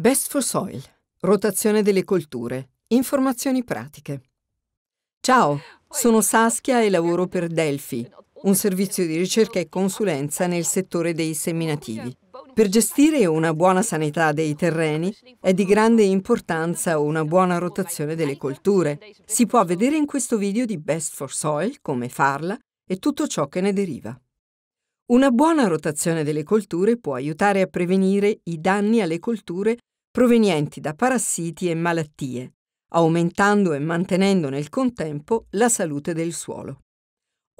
Best for Soil, rotazione delle colture, informazioni pratiche. Ciao, sono Saskia e lavoro per Delphi, un servizio di ricerca e consulenza nel settore dei seminativi. Per gestire una buona sanità dei terreni è di grande importanza una buona rotazione delle colture. Si può vedere in questo video di Best for Soil come farla e tutto ciò che ne deriva. Una buona rotazione delle colture può aiutare a prevenire i danni alle colture provenienti da parassiti e malattie, aumentando e mantenendo nel contempo la salute del suolo.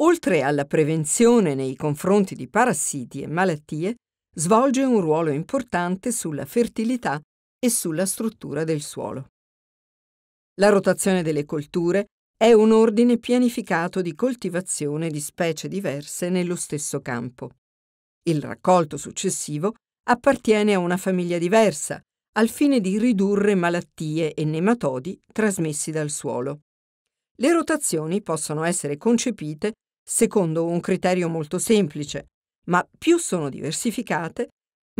Oltre alla prevenzione nei confronti di parassiti e malattie, svolge un ruolo importante sulla fertilità e sulla struttura del suolo. La rotazione delle colture è un ordine pianificato di coltivazione di specie diverse nello stesso campo. Il raccolto successivo appartiene a una famiglia diversa, al fine di ridurre malattie e nematodi trasmessi dal suolo. Le rotazioni possono essere concepite secondo un criterio molto semplice, ma più sono diversificate,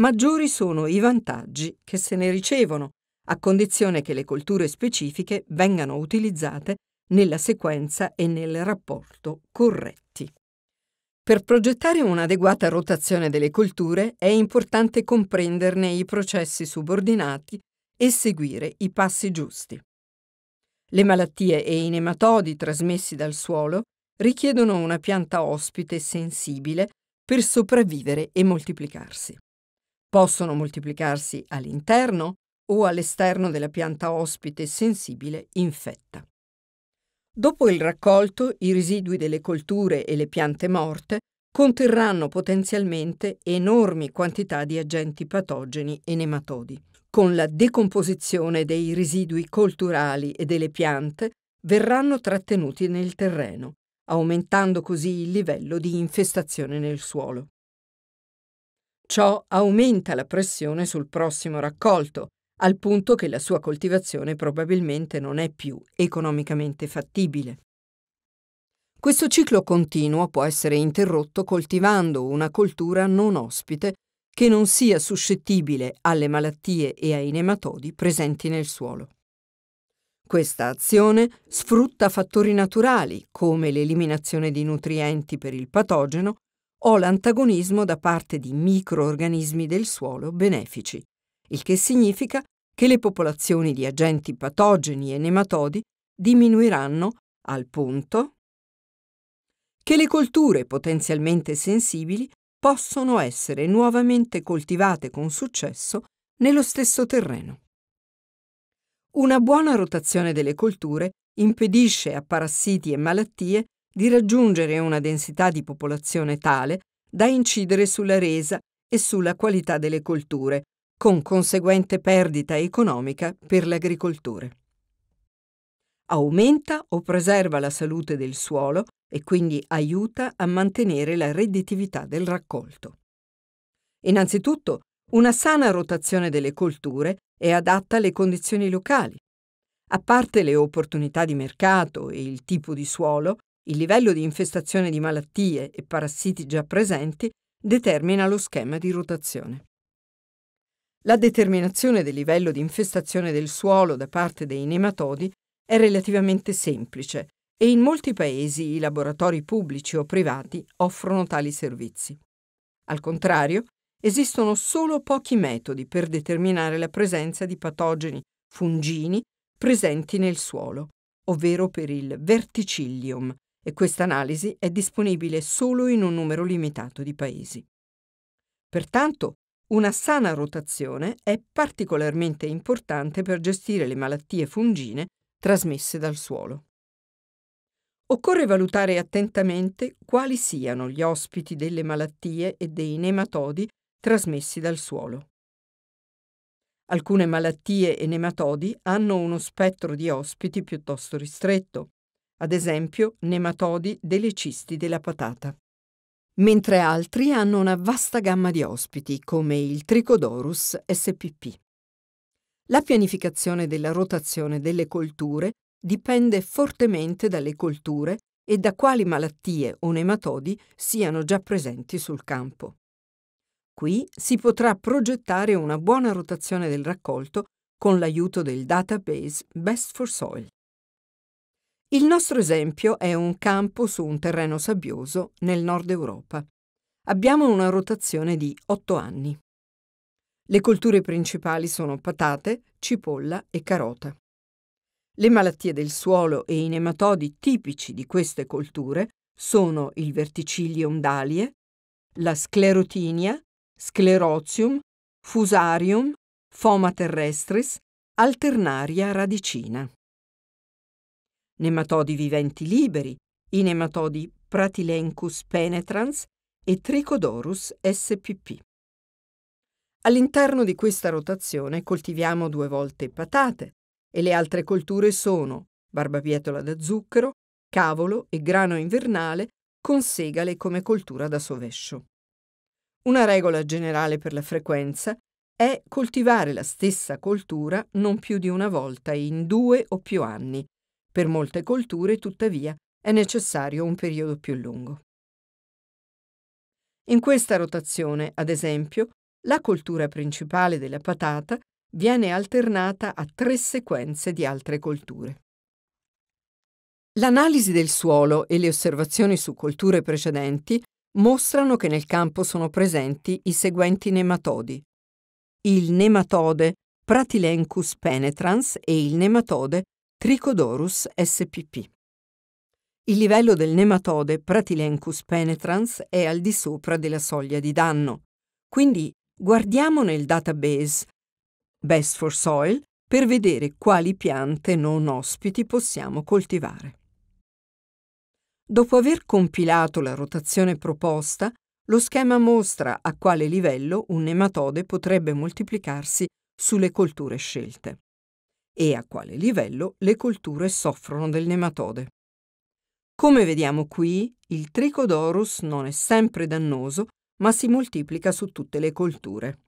maggiori sono i vantaggi che se ne ricevono, a condizione che le colture specifiche vengano utilizzate nella sequenza e nel rapporto corretti. Per progettare un'adeguata rotazione delle colture è importante comprenderne i processi subordinati e seguire i passi giusti. Le malattie e i nematodi trasmessi dal suolo richiedono una pianta ospite sensibile per sopravvivere e moltiplicarsi. Possono moltiplicarsi all'interno o all'esterno della pianta ospite sensibile infetta. Dopo il raccolto, i residui delle colture e le piante morte conterranno potenzialmente enormi quantità di agenti patogeni e nematodi. Con la decomposizione dei residui colturali e delle piante verranno trattenuti nel terreno, aumentando così il livello di infestazione nel suolo. Ciò aumenta la pressione sul prossimo raccolto, al punto che la sua coltivazione probabilmente non è più economicamente fattibile. Questo ciclo continuo può essere interrotto coltivando una coltura non ospite che non sia suscettibile alle malattie e ai nematodi presenti nel suolo. Questa azione sfrutta fattori naturali come l'eliminazione di nutrienti per il patogeno o l'antagonismo da parte di microorganismi del suolo benefici, il che significa che le popolazioni di agenti patogeni e nematodi diminuiranno al punto che le colture potenzialmente sensibili possono essere nuovamente coltivate con successo nello stesso terreno. Una buona rotazione delle colture impedisce a parassiti e malattie di raggiungere una densità di popolazione tale da incidere sulla resa e sulla qualità delle colture, con conseguente perdita economica per l'agricoltore. Aumenta o preserva la salute del suolo e quindi aiuta a mantenere la redditività del raccolto. Innanzitutto, una sana rotazione delle colture è adatta alle condizioni locali. A parte le opportunità di mercato e il tipo di suolo, il livello di infestazione di malattie e parassiti già presenti determina lo schema di rotazione. La determinazione del livello di infestazione del suolo da parte dei nematodi è relativamente semplice e in molti paesi i laboratori pubblici o privati offrono tali servizi. Al contrario, esistono solo pochi metodi per determinare la presenza di patogeni fungini presenti nel suolo, ovvero per il verticillium, e questa analisi è disponibile solo in un numero limitato di paesi. Pertanto, una sana rotazione è particolarmente importante per gestire le malattie fungine trasmesse dal suolo. Occorre valutare attentamente quali siano gli ospiti delle malattie e dei nematodi trasmessi dal suolo. Alcune malattie e nematodi hanno uno spettro di ospiti piuttosto ristretto, ad esempio nematodi delle cisti della patata mentre altri hanno una vasta gamma di ospiti, come il Trichodorus spp. La pianificazione della rotazione delle colture dipende fortemente dalle colture e da quali malattie o nematodi siano già presenti sul campo. Qui si potrà progettare una buona rotazione del raccolto con l'aiuto del database Best for Soil. Il nostro esempio è un campo su un terreno sabbioso nel nord Europa. Abbiamo una rotazione di 8 anni. Le colture principali sono patate, cipolla e carota. Le malattie del suolo e i nematodi tipici di queste colture sono il verticillium dalie, la sclerotinia, sclerotium, fusarium, foma terrestris, alternaria radicina nematodi viventi liberi, i nematodi Pratilencus penetrans e Trichodorus spp. All'interno di questa rotazione coltiviamo due volte patate e le altre colture sono barbabietola da zucchero, cavolo e grano invernale con segale come coltura da sovescio. Una regola generale per la frequenza è coltivare la stessa coltura non più di una volta in due o più anni, per molte colture, tuttavia, è necessario un periodo più lungo. In questa rotazione, ad esempio, la coltura principale della patata viene alternata a tre sequenze di altre colture. L'analisi del suolo e le osservazioni su colture precedenti mostrano che nel campo sono presenti i seguenti nematodi. Il nematode Pratilencus penetrans e il nematode Trichodorus spp. Il livello del nematode Pratilencus penetrans è al di sopra della soglia di danno. Quindi guardiamo nel database Best for Soil per vedere quali piante non ospiti possiamo coltivare. Dopo aver compilato la rotazione proposta, lo schema mostra a quale livello un nematode potrebbe moltiplicarsi sulle colture scelte e a quale livello le colture soffrono del nematode. Come vediamo qui, il Trichodorus non è sempre dannoso, ma si moltiplica su tutte le colture.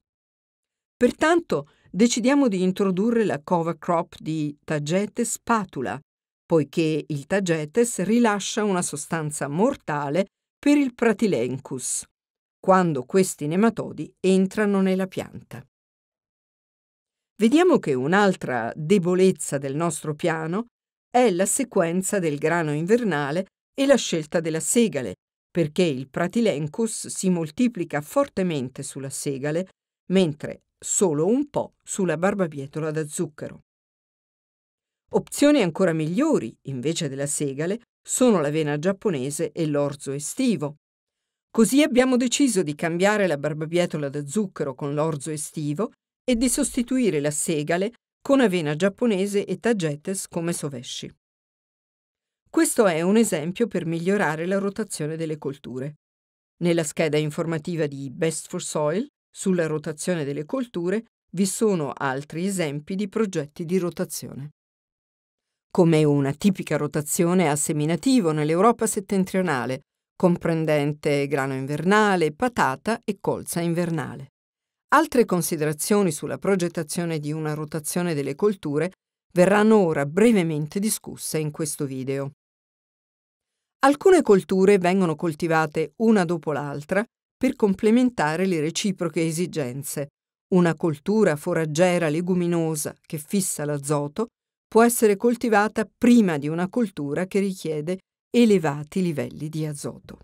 Pertanto decidiamo di introdurre la cover crop di Tagete spatula, poiché il Tagetes rilascia una sostanza mortale per il Pratilencus, quando questi nematodi entrano nella pianta vediamo che un'altra debolezza del nostro piano è la sequenza del grano invernale e la scelta della segale, perché il Pratilencus si moltiplica fortemente sulla segale, mentre solo un po' sulla barbabietola da zucchero. Opzioni ancora migliori, invece della segale, sono l'avena giapponese e l'orzo estivo. Così abbiamo deciso di cambiare la barbabietola da zucchero con l'orzo estivo e di sostituire la segale con avena giapponese e tagetes come sovesci. Questo è un esempio per migliorare la rotazione delle colture. Nella scheda informativa di Best for Soil sulla rotazione delle colture vi sono altri esempi di progetti di rotazione. Come una tipica rotazione a seminativo nell'Europa settentrionale, comprendente grano invernale, patata e colza invernale. Altre considerazioni sulla progettazione di una rotazione delle colture verranno ora brevemente discusse in questo video. Alcune colture vengono coltivate una dopo l'altra per complementare le reciproche esigenze. Una coltura foraggera leguminosa che fissa l'azoto può essere coltivata prima di una coltura che richiede elevati livelli di azoto.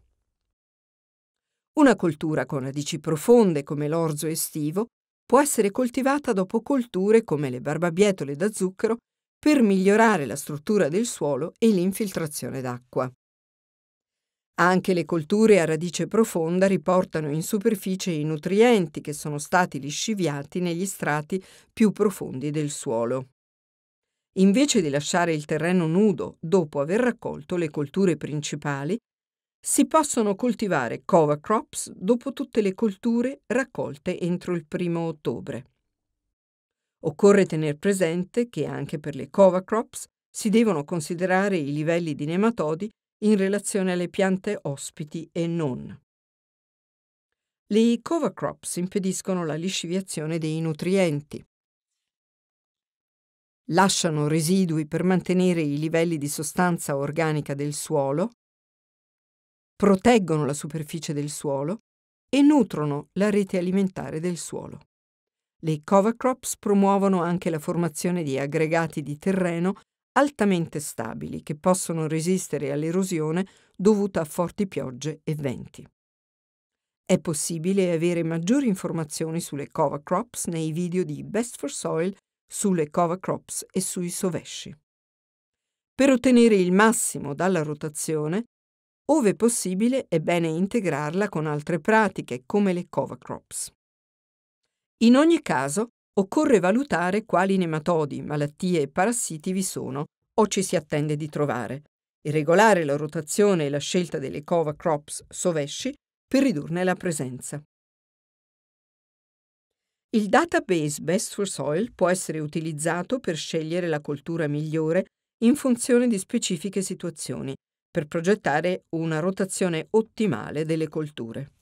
Una coltura con radici profonde come l'orzo estivo può essere coltivata dopo colture come le barbabietole da zucchero per migliorare la struttura del suolo e l'infiltrazione d'acqua. Anche le colture a radice profonda riportano in superficie i nutrienti che sono stati lisciviati negli strati più profondi del suolo. Invece di lasciare il terreno nudo dopo aver raccolto le colture principali, si possono coltivare cover crops dopo tutte le colture raccolte entro il primo ottobre. Occorre tenere presente che anche per le cover crops si devono considerare i livelli di nematodi in relazione alle piante ospiti e non. Le cover crops impediscono la lisciviazione dei nutrienti. Lasciano residui per mantenere i livelli di sostanza organica del suolo proteggono la superficie del suolo e nutrono la rete alimentare del suolo. Le cover crops promuovono anche la formazione di aggregati di terreno altamente stabili che possono resistere all'erosione dovuta a forti piogge e venti. È possibile avere maggiori informazioni sulle cover crops nei video di Best for Soil sulle cover crops e sui sovesci. Per ottenere il massimo dalla rotazione Ove possibile è bene integrarla con altre pratiche come le cover crops. In ogni caso, occorre valutare quali nematodi, malattie e parassiti vi sono o ci si attende di trovare e regolare la rotazione e la scelta delle cover crops sovesci per ridurne la presenza. Il database Best for Soil può essere utilizzato per scegliere la coltura migliore in funzione di specifiche situazioni per progettare una rotazione ottimale delle colture.